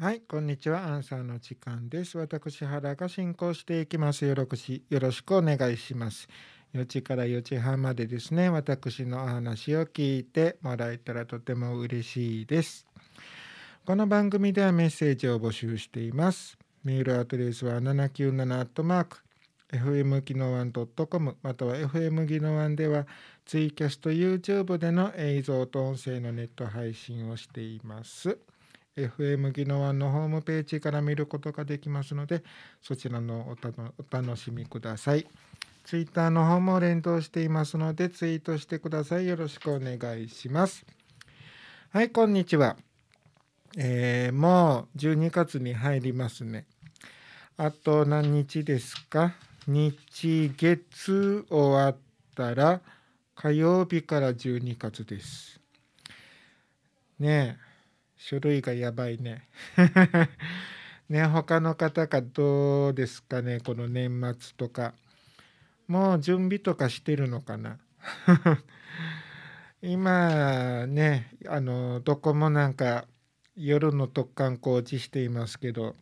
はい、こんにちは。アンサーの時間です。私原が進行していきます。よろしよろしくお願いします。4時から4時半までですね、私のお話を聞いてもらえたらとても嬉しいです。この番組ではメッセージを募集しています。メールアドレスは797アットマーク FM 技能1 .com または FM 技能1ではツイキャスト YouTube での映像と音声のネット配信をしています。FM 技能案のホームページから見ることができますのでそちらのお楽しみください。ツイッターの方も連動していますのでツイートしてください。よろしくお願いします。はい、こんにちは。えー、もう12月に入りますね。あと何日ですか日月終わったら火曜日から12月です。ねえ種類がやばいね。ね、他の方がどうですかね、この年末とか。もう準備とかしてるのかな。今ね、あの、どこもなんか夜の特訓工事していますけど、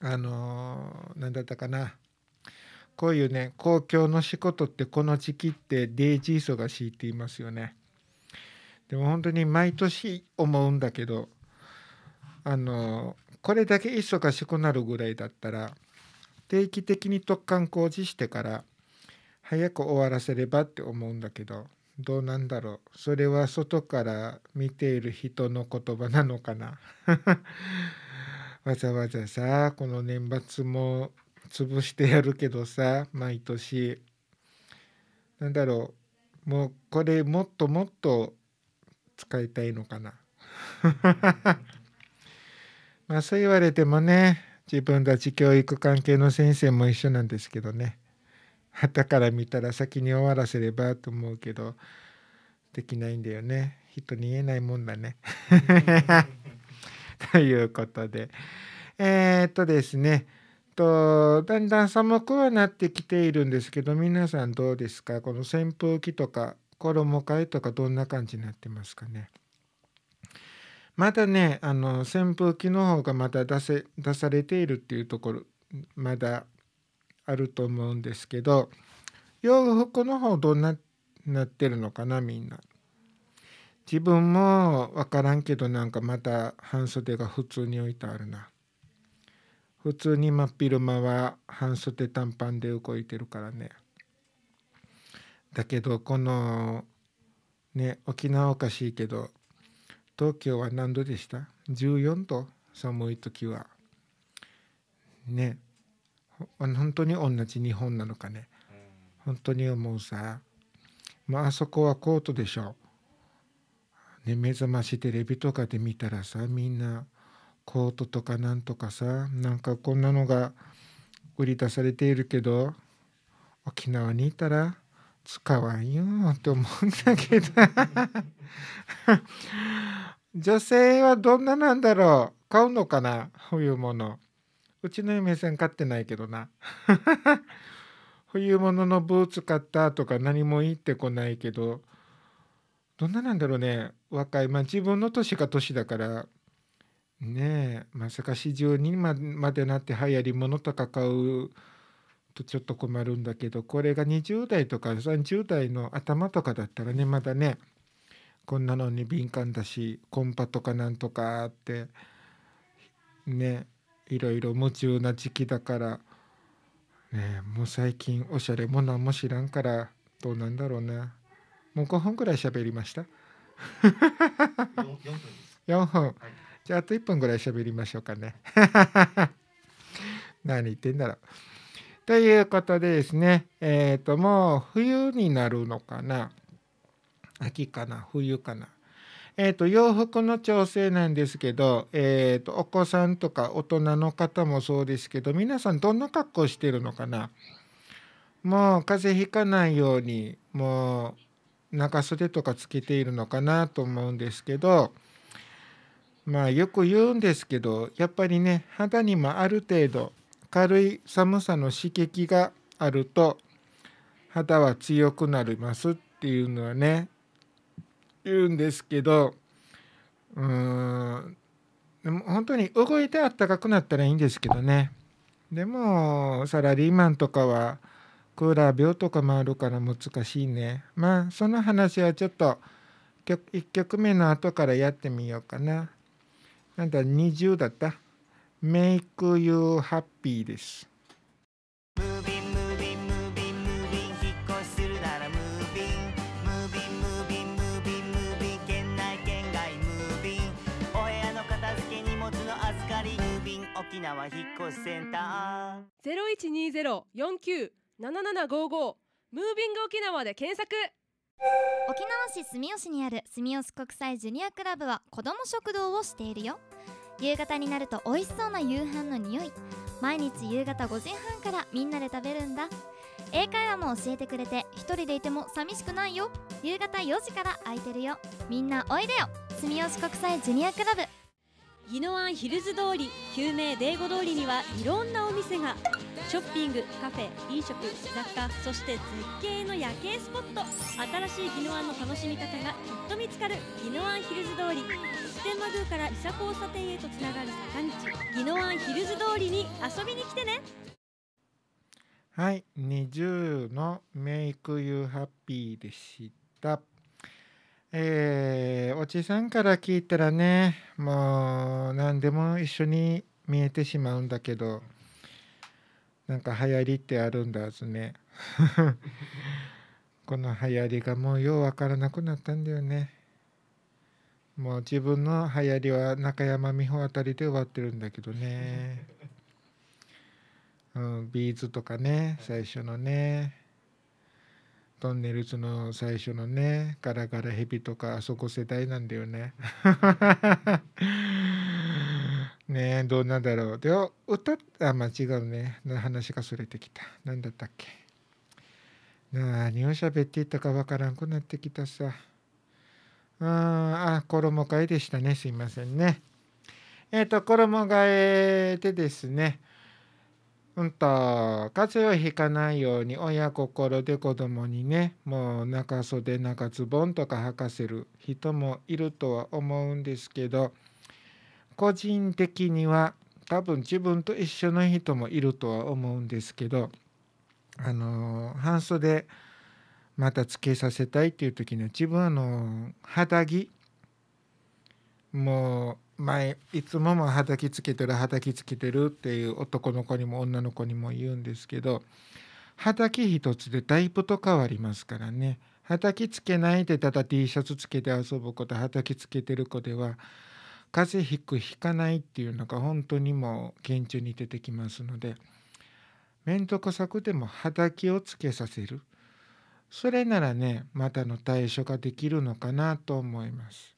あの、何だったかな。こういうね、公共の仕事ってこの時期ってデイジーソが敷いていますよね。でも本当に毎年思うんだけどあのこれだけ忙しくなるぐらいだったら定期的に突貫工事してから早く終わらせればって思うんだけどどうなんだろうそれは外から見ている人の言葉なのかな わざわざさこの年末も潰してやるけどさ毎年なんだろうもうこれもっともっと使いたいのかな。まあそう言われてもね自分たち教育関係の先生も一緒なんですけどね旗から見たら先に終わらせればと思うけどできないんだよね人に言えないもんだね。ということでえー、っとですねとだんだん寒くはなってきているんですけど皆さんどうですかこの扇風機とか衣替えとかどんな感じになってますかね。まだねあの扇風機の方がまだ出せ出されているっていうところまだあると思うんですけど洋服の方どんななってるのかなみんな。自分も分からんけどなんかまた半袖が普通に置いてあるな。普通に真っ昼間は半袖短パンで動いてるからね。だけどこのね沖縄おかしいけど東京は何度でした14度寒い時はね本当に同じ日本なのかね本当に思うさまああそこはコートでしょう、ね、目覚ましテレビとかで見たらさみんなコートとかなんとかさなんかこんなのが売り出されているけど沖縄にいたら使わんよって思うんだけど女性はどんななんだろう買うのかなこういうものうちの嫁さん買ってないけどな冬物のブーツ買ったとか何も言ってこないけどどんななんだろうね若いまあ自分の年が年だからねえまさか十二までなって流行り物とか買うとちょっと困るんだけどこれが20代とか30代の頭とかだったらねまだねこんなのに敏感だしコンパとかなんとかってねいろいろ夢中な時期だから、ね、もう最近おしゃれも何も知らんからどうなんだろうなもう5分くらい喋りました 4, 4分、じゃああと1分ぐらい喋りましょうかね 何言ってんだろうということでですね、えー、と、もう冬になるのかな秋かな冬かなえっ、ー、と、洋服の調整なんですけど、えっ、ー、と、お子さんとか大人の方もそうですけど、皆さんどんな格好してるのかなもう風邪ひかないように、もう長袖とかつけているのかなと思うんですけど、まあよく言うんですけど、やっぱりね、肌にもある程度、軽い寒さの刺激があると肌は強くなりますっていうのはね言うんですけどうーんでも本当に動いてあったかくなったらいいんですけどねでもサラリーマンとかはクーラー病とかもあるから難しいねまあその話はちょっと1曲目の後からやってみようかななんだ20だった Make You Happy です。沖縄引っ越しセンターゼロ一二ゼロ四九七七五五ムービング沖縄で検索。沖縄市住吉にある住吉国際ジュニアクラブは子供食堂をしているよ。夕方になると美味しそうな夕飯の匂い毎日夕方5時半からみんなで食べるんだ英会話も教えてくれて一人でいても寂しくないよ夕方4時から空いてるよみんなおいでよ住吉国際ジュニアクラブ宜野湾ヒルズ通り救命デーゴ通りにはいろんなお店がショッピングカフェ飲食雑貨そして絶景の夜景スポット新しい宜野湾の楽しみ方がきっと見つかる宜野湾ヒルズ通り普天間宮から伊佐交差点へとつながる坂道宜野湾ヒルズ通りに遊びに来てねはい20の「メイクユーハッピーでした。えー、おじさんから聞いたらねもう何でも一緒に見えてしまうんだけどなんか流行りってあるんだずね この流行りがもうようわからなくなったんだよねもう自分の流行りは中山美穂あたりで終わってるんだけどね、うん、ビーズとかね最初のねトンネルズの最初のね、ガラガラヘビとか、あそこ世代なんだよね。ねえ、どうなんだろう。で、歌った、あ、間違うね。話がそれてきた。何だったっけ。何を喋っていたかわからんくなってきたさ。ああ、衣替えでしたね。すいませんね。えっ、ー、と、衣替えでですね、うんと風邪をひかないように親心で子供にねもう中袖中ズボンとか履かせる人もいるとは思うんですけど個人的には多分自分と一緒の人もいるとは思うんですけどあの半袖またつけさせたいっていう時には自分はの肌着もう前いつももはたきつけてるはたきつけてるっていう男の子にも女の子にも言うんですけどはたき一つでだいぶと変わりますからねはたきつけないでただ T シャツつけて遊ぶ子とはたきつけてる子では風邪ひくひかないっていうのが本当にもう顕著に出てきますので面倒くさくてもはたきをつけさせるそれならねまたの対処ができるのかなと思います。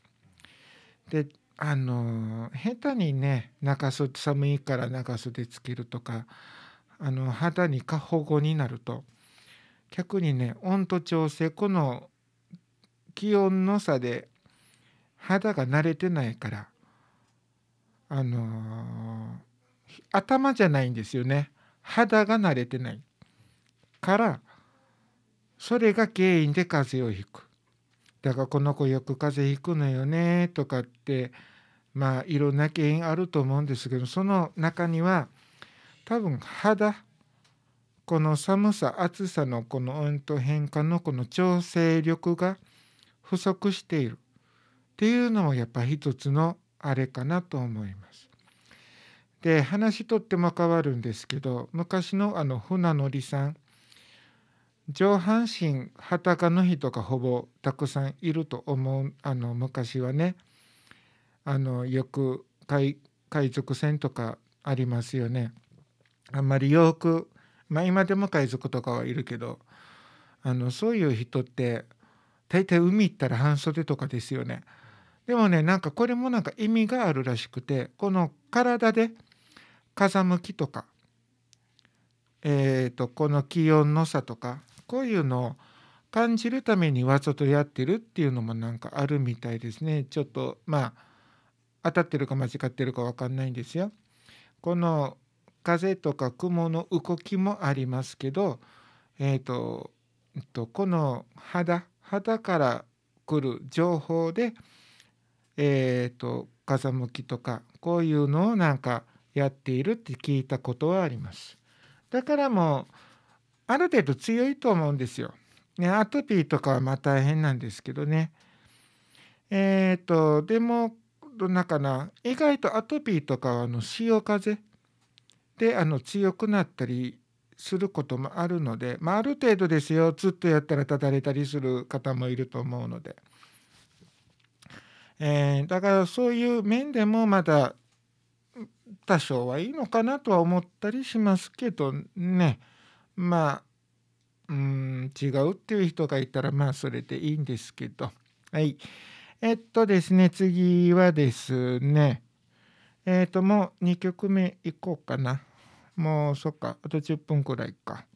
であの下手にね中袖寒いから中袖つけるとかあの肌に過保護になると逆にね温度調整この気温の差で肌が慣れてないからあの頭じゃないんですよね肌が慣れてないからそれが原因で風邪をひくだからこの子よく風邪ひくのよねとかってまあいろんな原因あると思うんですけどその中には多分肌この寒さ暑さのこの温度変化のこの調整力が不足しているっていうのもやっぱ一つのあれかなと思います。で話とっても変わるんですけど昔のあの船乗りさん上半身裸の人がほぼたくさんいると思うあの昔はね。あのよく海賊船とかありますよね。あんまりよく、まあ、今でも海賊とかはいるけどあのそういう人って大体海行ったら半袖とかですよね。でもねなんかこれもなんか意味があるらしくてこの体で風向きとか、えーとこの気温の差とかこういうのを感じるためにわざとやってるっていうのもなんかあるみたいですね。ちょっとまあ当たってるか間違ってるか分かんないんですよ。この風とか雲の動きもありますけど、えーとえっと、この肌肌から来る情報で、えーと、風向きとかこういうのをなんかやっているって聞いたことはあります。だからもうある程度強いと思うんですよ。ね、アトピーとかはまあ大変なんですけどね。えっ、ー、とでもどんなかな意外とアトピーとかはあの潮風であの強くなったりすることもあるので、まあ、ある程度ですよずっとやったらただれたりする方もいると思うので、えー、だからそういう面でもまだ多少はいいのかなとは思ったりしますけどねまあうん違うっていう人がいたらまあそれでいいんですけどはい。えっとですね、次はですね、えっ、と、もう2曲目いこうかな。もう、そっか、あと10分くらいか。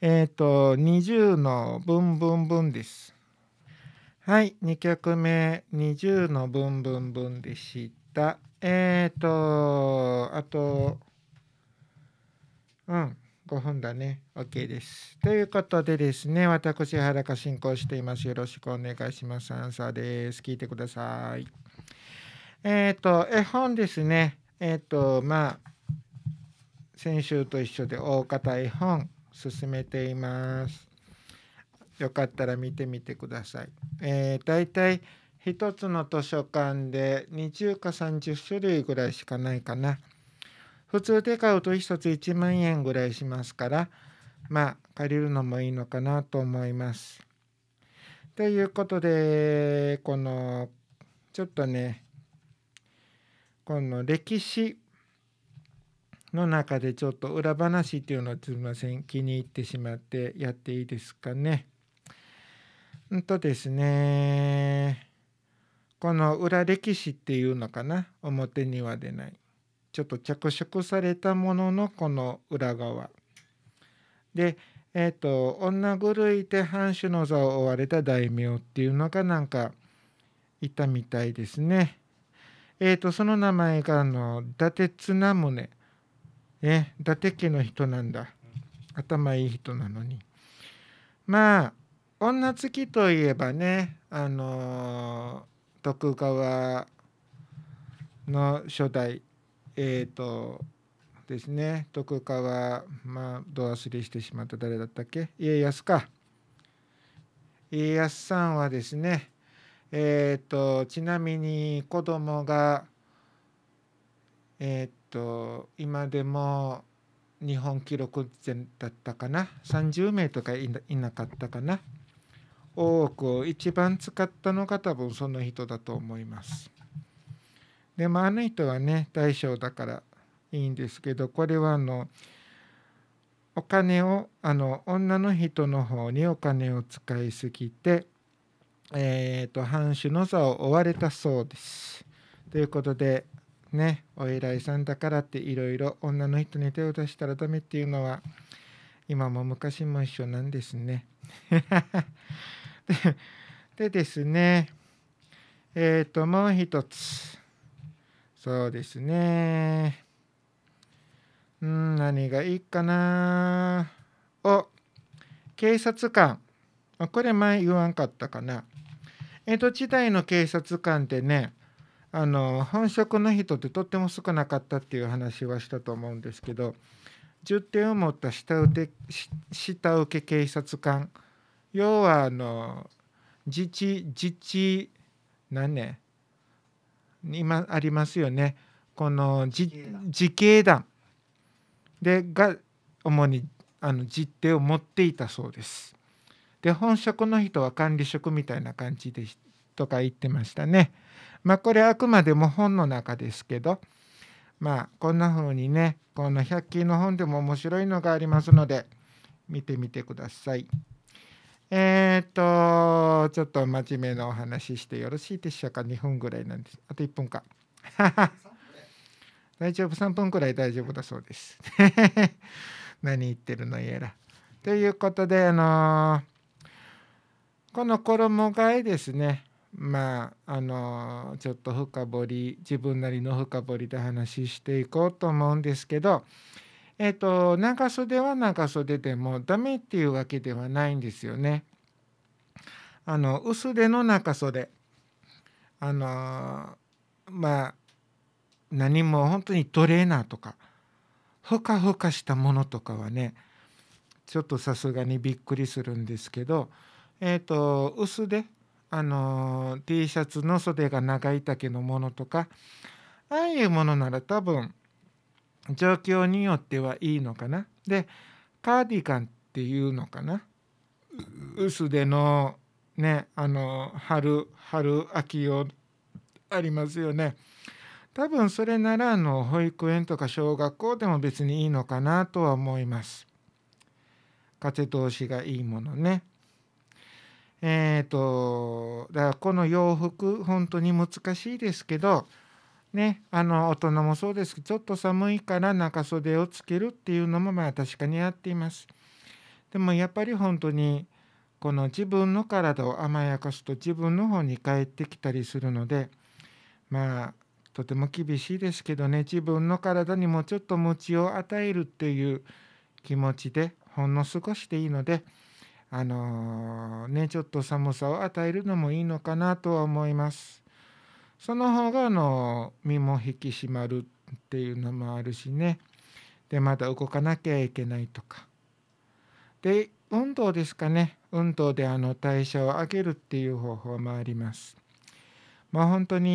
えっ、と、20のブンブンブンです。はい、2曲目、20のブンブンブンでした。えっ、と、あと、うん。5分だね。OK です。ということでですね、私、原が進行しています。よろしくお願いします。アンサーです。聞いてください。えっ、ー、と、絵本ですね。えっ、ー、と、まあ、先週と一緒で大方絵本進めています。よかったら見てみてください。えー、大体1つの図書館で20か30種類ぐらいしかないかな。普通で買うと1冊1万円ぐらいしますからまあ借りるのもいいのかなと思います。ということでこのちょっとねこの歴史の中でちょっと裏話っていうのはすみません気に入ってしまってやっていいですかね。うんとですねこの裏歴史っていうのかな表には出ない。ちょっと着色されたもののこの裏側でえっ、ー、と女狂いで藩主の座を追われた大名っていうのがなんかいたみたいですね。えっ、ー、とその名前があの伊達綱宗ね伊達家の人なんだ頭いい人なのにまあ女好きといえばねあの徳川の初代えっ、ー、とですね徳川まあド忘れしてしまった誰だったっけ家康か家康さんはですねえっ、ー、とちなみに子供がえっ、ー、と今でも日本記録だったかな30名とかいなかったかな大奥を一番使ったのが多分その人だと思います。でもあの人はね大将だからいいんですけどこれはあのお金をあの女の人の方にお金を使いすぎて、えーと、と藩主の座を追われたそうです。ということでねお偉いさんだからっていろいろ女の人に手を出したらダメっていうのは今も昔も一緒なんですね。ででですねえっ、ー、ともう一つ。そうですね。うん、何がいいかな。お、警察官。これ前言わんかったかな。江戸時代の警察官ってね、あの本職の人ってとっても少なかったっていう話はしたと思うんですけど10点を持った下請下請け警察官要はあの自治自治何ね今ありますよねこの自警団でが主にあの実定を持っていたそうです。で本職の人は管理職みたいな感じでとか言ってましたね。まあこれあくまでも本の中ですけどまあこんな風にねこの100均の本でも面白いのがありますので見てみてください。えっ、と、ちょっと真面目なお話してよろしいでしょうか。2分ぐらいなんです。あと1分か。大丈夫、3分くらい大丈夫だそうです。何言ってるのやら。ということで、あのー、この衣替えですね。まあ、あのー、ちょっと深掘り、自分なりの深掘りで話していこうと思うんですけど、えっ、ー、と長袖は長袖でもダメっていうわけではないんですよね。あの薄手の中袖あのまあ何も本当にトレーナーとかふかふかしたものとかはねちょっとさすがにびっくりするんですけど、えーと、薄手あの T シャツの袖が長い丈のものとかああいうものなら多分状況によってはいいのかな。でカーディガンっていうのかな薄手のねあの春春秋をありますよね。多分それならの保育園とか小学校でも別にいいのかなとは思います。風通しがいいものね。えっ、ー、とだからこの洋服本当に難しいですけどね、あの大人もそうですけどちょっと寒いから中袖をつけるっていうのもまあ確かにやっています。でもやっぱり本当にこの自分の体を甘やかすと自分の方に返ってきたりするのでまあとても厳しいですけどね自分の体にもちょっと餅を与えるっていう気持ちでほんの少しでいいのであのー、ねちょっと寒さを与えるのもいいのかなとは思います。その方があの身も引き締まるっていうのもあるしねでまた動かなきゃいけないとかで運動ですかね運動であの代謝を上げるっていう方法もあります。まあ、本当に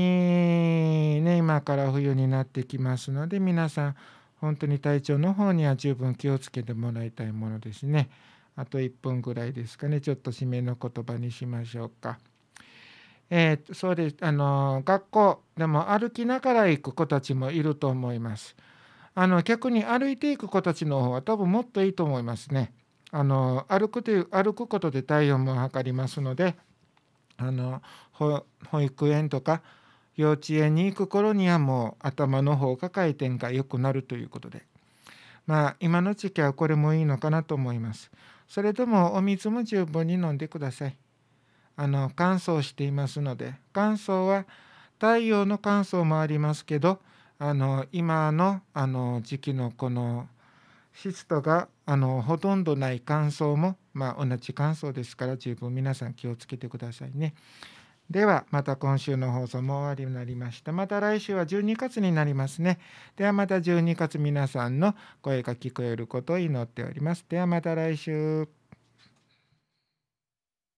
ね今から冬になってきますので皆さん本当に体調の方には十分気をつけてもらいたいものですね。あと1分ぐらいですかねちょっと締めの言葉にしましょうか。えー、そうですあの学校でも歩きながら行く子たちもいると思います。あの逆に歩いていく子たちの方は多分もっといいと思いますね。あの歩くという歩くことで体温も測りますのであの保育園とか幼稚園に行く頃にはもう頭の方が回転が良くなるということでまあ今の時期はこれもいいのかなと思います。それともお水も十分に飲んでください。あの乾燥していますので乾燥は太陽の乾燥もありますけどあの今のあの時期のこの湿度があのほとんどない乾燥も、まあ、同じ乾燥ですから十分皆さん気をつけてくださいね。ではまた今週の放送も終わりになりました。また来週は12月になりますね。ではまた12月皆さんの声が聞こえることを祈っております。ではまた来週。